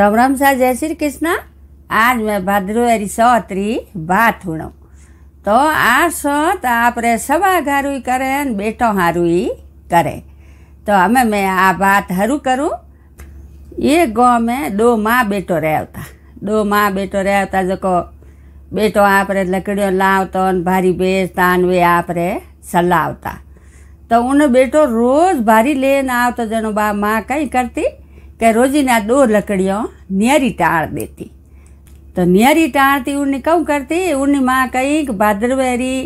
राम राम साहब जय श्री कृष्ण आज मैं ભાદરવી સોત્રી વાત હુણો તો આ સોત આપણે સવા ગારુઈ કરે ને બેટો હારુઈ કરે તો અમે મેં આ વાત હરું કરું એ ગામ મેં દો માં બેટો રહેવતા દો માં બેટો રહેવતા જકો બેટો આપણે લકડીઓ લાવતો ને ભારી ભેજ તાનવે આપણે સલાવતા તો ઉનો બેટો રોજ ભારી લઈને આવતો જેનો બા માં કંઈ કરતી કે રોજીના દો લકડીઓ ન્યારી ટાળ દેતી તો ન્યારી ટાળતી ઉની કહું કરતી ઉની માં કંઈક ભાદરવેરી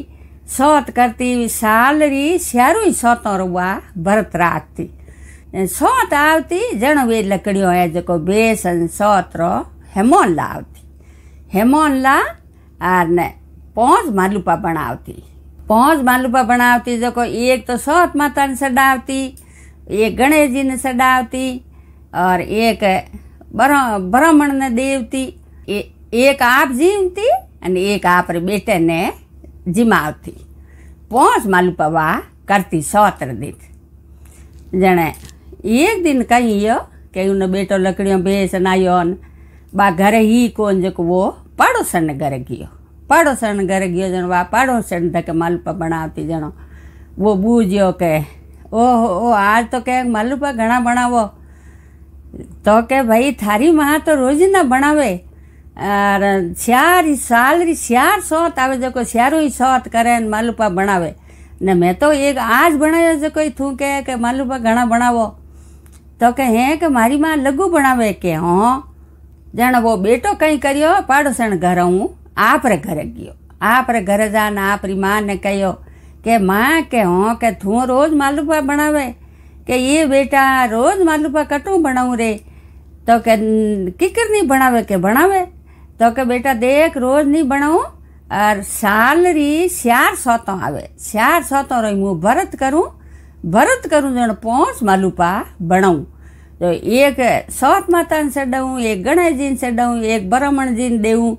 સોત કરતી સાલરી સ્યારું સોતો રૂવા ભરત રાખતી સોત આવતી જણવે લકડીઓ હે જેકો બેસન સોતરો હેમોનલા આવતી હેમોનલા આરને પોંચ માલુપા બનાવતી પોંચ માલુપા બનાવતી જેકો એક તો સોત માતાને સડાવતી એક ગણેશજીને સડાવતી और એક બ્રાહ્મણને દેવતી એક આપ જીવતી અને એક આપણે બેટાને જીમાવતી પાંચ માલુપાવા કરતી સોત્ર દીઠ જણે એક દિન કહીયો કે ઉન બેટો લકડીઓ ભેસન આવ્યો ને બા ઘરે હી કોન જેકો વો પાડોસણ ઘરે ગયો પાડોસણ ઘરે ગયો જણો વા પાડોસણ તકે માલુપા બનાવતી જણો વો બૂજ્યો કે ઓહો ઓ આજ તો કે માલુપા ઘણા બનાવો તો કે ભાઈ થારી મહા તો રોજના ભણાવે આર શ્યાર સાલરી શ્યાર સોત આવે જો કોઈ શ્યારું સોત કરે ને માલુપા ભણાવે ને મેં તો એક આ જ ભણાવ્યો છે કોઈ થું કે કે માલુપા ઘણા ભણાવો તો કે હે કે મારી માં લઘુ ભણાવે કે હો જાણે બહુ બેટો કંઈ કર્યો પાડોશણ ઘરે હું આપરે ઘરે ગયો આપરે ઘરે જા ને આપરી માને કહ્યો કે માં કે હો કે તું રોજ માલુપા ભણાવે के ये बेटा रोज મારું પા કટું ભણાવું રે તો के કિકર નહીં ભણાવે કે ભણાવે તો કે બેટા દેખ રોજ નહીં ભણાવું और सालरी चार सौ तो आवे श्यार सौ तो रही हूँ भरत करूँ भरत करूँ जन पहुँच मालूपा बनाऊँ तो एक सौत माता ने सडाऊँ एक गणेश जी ने सडाऊँ एक ब्राह्मण जी ने देऊँ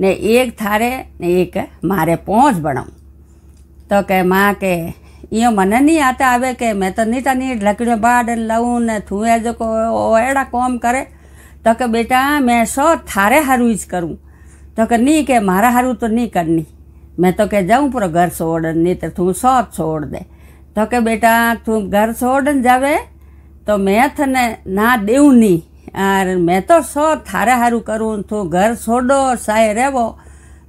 ने एक थारे ने एक मारे पहुँच बनाऊँ तो कह माँ के ईअं मन नहीं आता आवे के मैं तो नीटा नीट लकड़ियूं बाड़ लहूं न थूए को अड़ा कॉम करे तो के बेटा मैं सो थारे हारू ज करूँ तो के नहीं के मारा हारू तो नहीं करनी मैं तो के जाऊँ पूरा घर छोड़ नहीं तो तू सौ छोड़ दे तो के बेटा तू घर छोड़ जावे तो मैं थने ना देऊ नहीं और मैं तो सौ थारे हारू करूँ तू घर छोड़ो रहो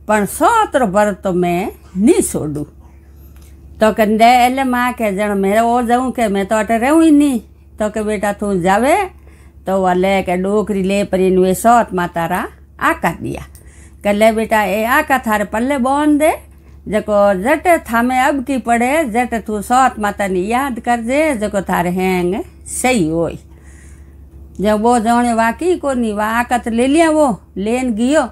पर सौ तो भर तो मैं नहीं छोड़ू તો કે દે એટલે માં કે જણ મેં ઓ જવું કે મેં તો અટે રહેવું નહીં તો કે બેટા તું જાવે તો લે કે ડોકરી લે પરીને વે સોત માં તારા આકા દિયા કે લે બેટા એ આકા થારે પલ્લે બોન દે जेको झट थामे अब की पड़े झट तू सौत माता ने याद कर जे जेको थारे हैंग सही हो जब वो जौने वाकी को नहीं वाकत ले लिया वो लेन गियो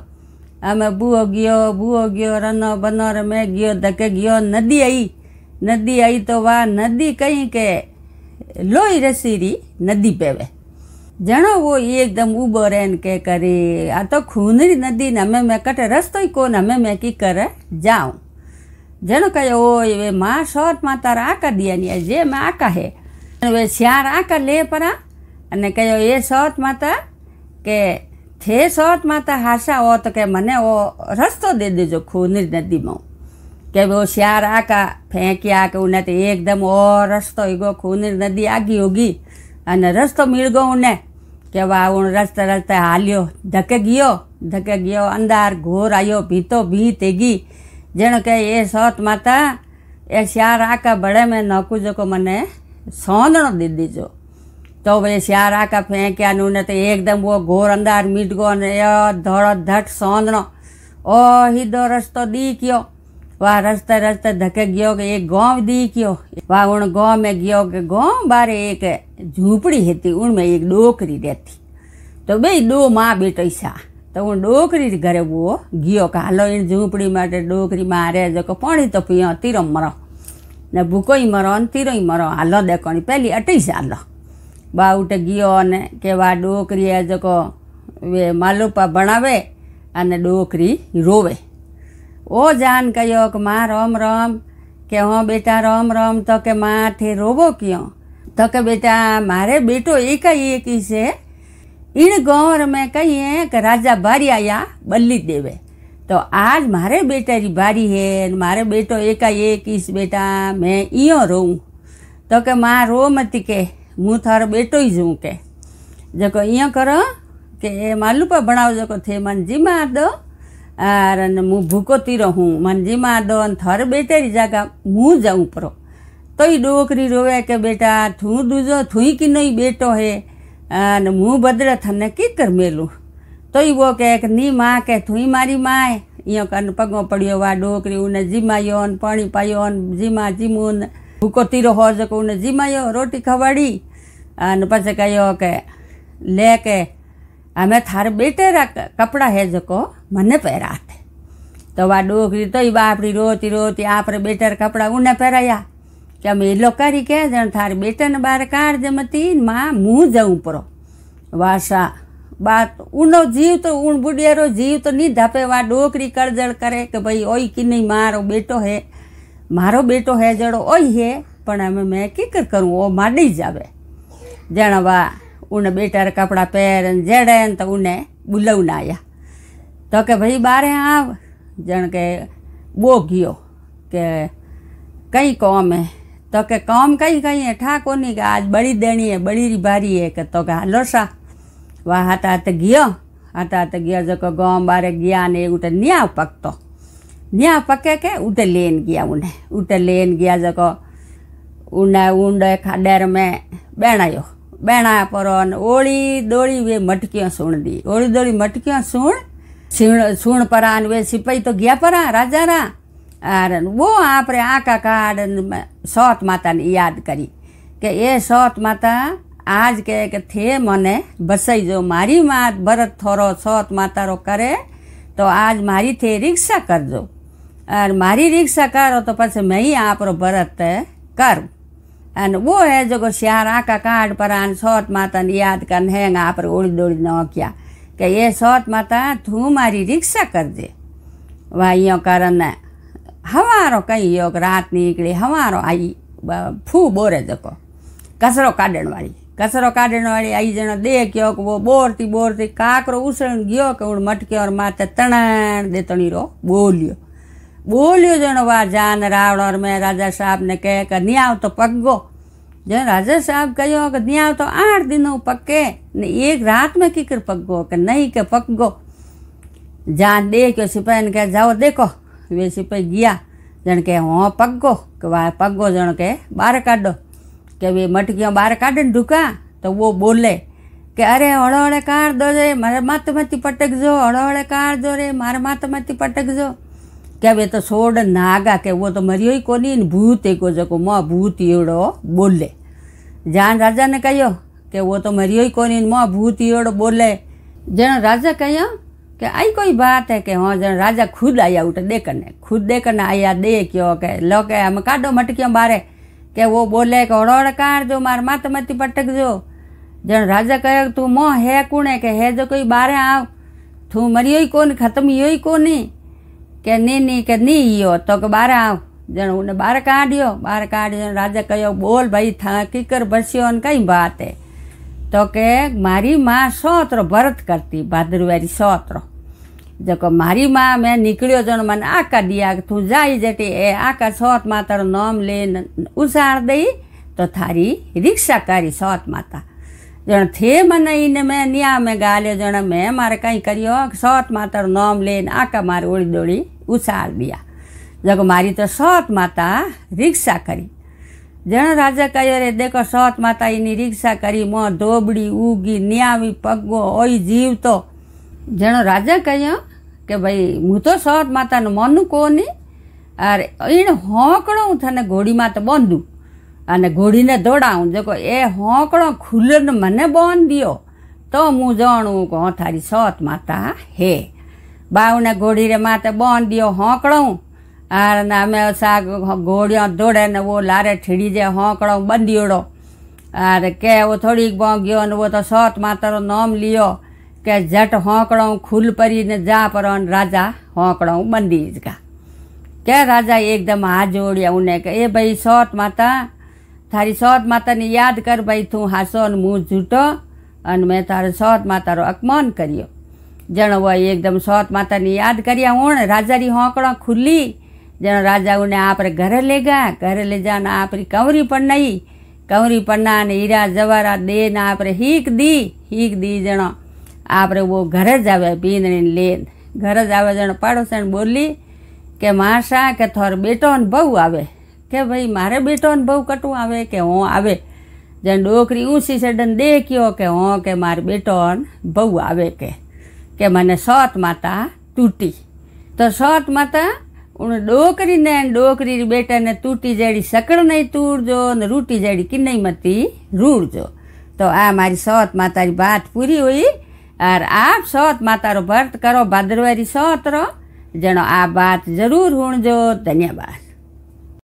अमे बुओ गियो बुओ गियो रनो बनो रे मैं गियो धके गियो नदी आई નદી આવી તો વાહ નદી કહી કે લોહી રસીરી નદી પીવે જણાવો એ એકદમ ઊભો રહેને કે કરી આ તો ખૂનરી નદી ને અમે મેં કટે રસ્તોય કોને અમે મેં કી કરે જાઉં જણો કહે ઓય હવે મા શોટ માં તારા આકા દિયાની જે મેં આકા હે હવે શ્યાર આકા લે પરા અને કહ્યો એ સોત માતા કે થે સોત માતા હાસા હો તો કે મને ઓ રસ્તો દે દેજો ખૂનરી નદીમાં કે હોશિયાર આકા ફેંકી આ કે ઉને તે એકદમ ઓ રસ્તો ઈગો ખૂની નદી આગી ઉગી અને રસ્તો મીળગો ઉને કે વા હું રસ્તે રસ્તે હાલ્યો ધકે ગયો ધકે ગયો અંધાર ઘોર આવ્યો ભીતો ભી તેગી જેનો કે એ સોત માતા એ શ્યાર આકા બળે મેં નોકું જો કો મને સોંદણો દી દીજો તો ભાઈ શ્યાર આકા ફેંક્યાનું ને તો એકદમ વો ઘોર અંધાર મીટગો ને ધોળો ધટ સોંદણો ઓ હિદો રસ્તો દી ગયો वा रस्ते रस्ते धके गयो के एक गांव दी गयो वा उन गांव में गयो के गांव बारे एक झूंपड़ी हती उनमें एक डोकरी रहती तो भाई दो माँ बेटो सा तो हूँ डोकरी घरे वो गयो के हालो इन झूंपड़ी मारे डोकरी में हारे जो पानी तो पीओ तीरो मरो ને ભૂકો મરો ને તીરો મરો હાલો દેકોની પહેલી અટીસ હાલો બા ઉઠે ગયો અને કે વા ડોકરી આ જકો માલુપા ભણાવે અને ડોકરી રોવે ઓ જાન કહ્યો કે માં રમ રમ કે હં બેટા રમ રમ તો કે માથે રોવો ક્યો તો કે બેટા મારે બેટો એક એકી છે ઈણ ગોર મેં કહીએ કે રાજા ભારી આયા બદલી દેવે તો આજ મારે બેટારી ભારી હે મારે બેટો એકા એકીશ બેટા મેં ઈયો રોઉં તો કે માં રો મતી કે હું થારો બેટો જ હું કે જકો ઈયો કરો કે માલુપા ભણાવજો કે થે મને જીમા દો અને હું ભૂકોતી રહું મને જીમાડો અને થર બેટેરી જાગા હું જાઉં પરો તો એ ડોકરી રોવે કે બેટા થું દૂજો થુઈ કી નહીં બેટો હે અને હું બદરે થને કી કર મેલું તો એ વો કે ની માં કે થુઈ મારી માય અહીંયા કન પગો પડ્યો વા ડોકરી ઉને જીમાયો ને પાણી પાયો ને જીમા જીમું ને ભૂકોતી રહો જકો ઉને જીમાયો રોટી ખવાડી અને પછી કહ્યો કે લે કે आमे थार बेटेरा कपड़ा है जको मने पहरा थे तो वा डोकरी तो बा अपनी रोती रोती आप बेटर कपड़ा उन्हें पहराया કે અમે એ લોકો કરી કે જણ થારી બેટાને બહાર કાઢ મતી માં હું જઉં પરો વાસા બા ઊનો જીવ તો ઊણ બુડિયારો જીવ તો નહીં ધાપે વા ડોકરી કરજળ કરે કે ભાઈ ઓય કે નહીં મારો બેટો હે મારો બેટો હે જડો ઓય હે પણ અમે મેં કીકર કરું ઓ માડી જ આવે જણ વા उन बेटा कपड़ा पहर जड़े तो उन्हें बुलावना आया तो के भाई बारे आव जन के वो गयो के कई कौम है तो के कौम कई कई है ठा को नहीं आज बड़ी देनी है बड़ी भारी है के तो के हलो सा वह हाथ हाथ गयो हाथ हाथ गयो जो को गाँव बारे गया ने उठे न्या पकतो न्या पके के उठे लेन गया उन्हें उठे लेन गया जो को उन्हें उंड खाडेर में बैठायो બેણા પરો અને ઓળી દોળી વે મટક્યો સૂણ દી ઓળી દોળી મટક્યો સૂણ સૂણ સૂણ પરા અને વે સિપાઈ તો ગયા પરા રાજારા અરે બહુ આપણે આંકા કાઢ સોત માતાને યાદ કરી કે એ સોત માતા આજ કહે કે થે મને બસાઈ જો મારી માં ભરત થોરો સોત માતારો કરે તો આજ મારી થે રિક્ષા કરજો અરે મારી રિક્ષા કરો તો પછી મેં આપણો ભરત કર अन वो है जो को सियारा का काट पर आन सौत माता ने याद कर है आप उड़ी दौड़ी न किया कि ये सौत माता तू मारी रिक्शा कर दे वाइयों कारण हवारो कई योग रात निकली हवारो आई फू बोरे जको કચરો કાઢણવાળી કચરો કાઢણવાળી આવી જણો દે કયો કે બહુ બોરતી બોરતી કાકરો ઉસરણ ગયો मटके और મટક્યો માથે दे દેતણીરો बोलियो બોલ્યો જેનો વાર જાન રાવણ મેં રાજા સાહેબને કહે કે નહીં આવતો પગ્ગો જે રાજા સાહેબ કહ્યો કે નહીં આવતો આઠ દિનો પક્કે ને એક રાત મેં કીકર પગ્ગો કે નહીં કે પગ્ગો જાન દેખ્યો સિપાહીને કહે જાઓ દેખો વે સિપાહી ગયા જણ કે હો પગ્ગો કે વા પગ્ગો જણ કે બહાર કાઢો કે વે મટકીઓ બહાર કાઢે ને ઢુકા તો વો બોલે કે અરે હળો હળે કાઢ દો રે મારા માથામાંથી પટકજો હળો હળે કાઢ દો રે મારા માથામાંથી પટકજો क्या तो सोड़ नागा के वो तो मरियो ही कोनी भूत एको जको म भूत एड़ो बोले जान राजा ने कहो कि वो तो मरियो ही कोनी म भूत एड़ो बोले जन राजा कह कि आई कोई बात है कि हाँ जन राजा खुद आया उठ देखने खुद दे देखने आया दे क्यों के लो के हम काडो मटकियों बारे के वो बोले कि हड़ोड़ काट जो मार मात मती पटक जो जन राजा कहो तू मो है कूणे के है जो कोई बारे आव तू मरियो ही कोनी खत्म यो ही कोनी કે નહીં નહીં કે નહીં ઈયો તો કે બહાર આવ જણ ઉને બહાર કાઢ્યો બહાર કાઢ્યો રાજા કહ્યો બોલ ભાઈ થા કીકર ભરસ્યો ને કઈ વાતે તો કે મારી માં સોતરો ભરત કરતી ભાદરવારી સોતરો જો કે મારી માં મેં નીકળ્યો જો મને આકા દિયા તું જાય જતી એ આકા સોત માતાનું નામ લઈને ઉસાર દઈ તો થારી રિક્ષા કરી સોત માતા જણ થે મને એને મેં ન્યા મેં ગાલ્યો જણ મેં મારે કંઈ કર્યો સોત માતાનું નામ લઈને આકા મારે ઓળી દોડી उछाल जगमारी तो सत माता रिक्सा करी जन राजा कहो रे देखो सत माता इनी रिक्सा करी मो धोबड़ी उगी न्यावी पगो ओई जीव तो जन राजा कहो કે ભાઈ હું તો સત માતાનું મનું કોની અરે એણે હોંકણું થને ઘોડીમાં તો બંધું અને ઘોડીને દોડાવું જો એ હોંકણો ખુલ્લન મને બંધ દો તો હું જાણું કે હો તારી સત માતા હે ಬಾವನ ಗೋಡಿರೆ ಮಾತ ಬಾಂದಿಯೋ ಹೋಂಕಳವು ಆರ ನಾಮೆ ಸಾ ಗೋಡಿಯೋ ದೋಡೆ ને વો લારે ઠીડી જે હોંકળો બંધી ઓડો આર કે વો થોડીક બોં ગયો ને વો તો સોત માતારો નામ લ્યો કે જટ હોંકળો ખુલ પરીને જા પરોન રાજા હોંકળો બંધી જ કા કે રાજા એકદમ હાથ જોડ્યા ઉને કે એ ભાઈ સોત માતા તારી સોત માતાને યાદ કર ભાઈ તું હાસો ને હું જૂટો અને મેં તારે સોત માતારો અપમાન કર્યો જણ હોય એકદમ સોત માતાની યાદ કર્યા ઓણ રાજારી હોંકણો ખુલ્લી જણ રાજાઓને આપણે ઘરે લઈ ગયા ઘરે લઈ જા ને આપણી કંવરી પણ નહીં કંવરી પન્ના અને હીરા જવારા દે ને આપણે હીક દી હીક દી જણો આપણે બહુ ઘરે જ આવે પીંદણી લે ઘરે જ આવે જણ પાડોશણ બોલી કે માસા કે થોર બેટો ને બહુ આવે કે ભાઈ મારે બેટો ને બહુ કટું આવે કે હું આવે જેને ડોકરી ઊંચી સડન દે કયો કે હું કે મારે બેટો બહુ આવે કે કે મને સોત માતા તૂટી તો સોત માતા ડોકરી ને ડોકરી બેટા ને તૂટી જાડી સકળ નઈ તુરજો ને રૂટી જાડી કઈ નઈ મતી રૂળજો તો આ મારી સોત માતાની વાત પૂરી ہوئی আর આપ સોત માતાનો ભક્ત કરો ભાદરવારી સોતરો જણો આ વાત જરૂર હોણજો ધન્યવાદ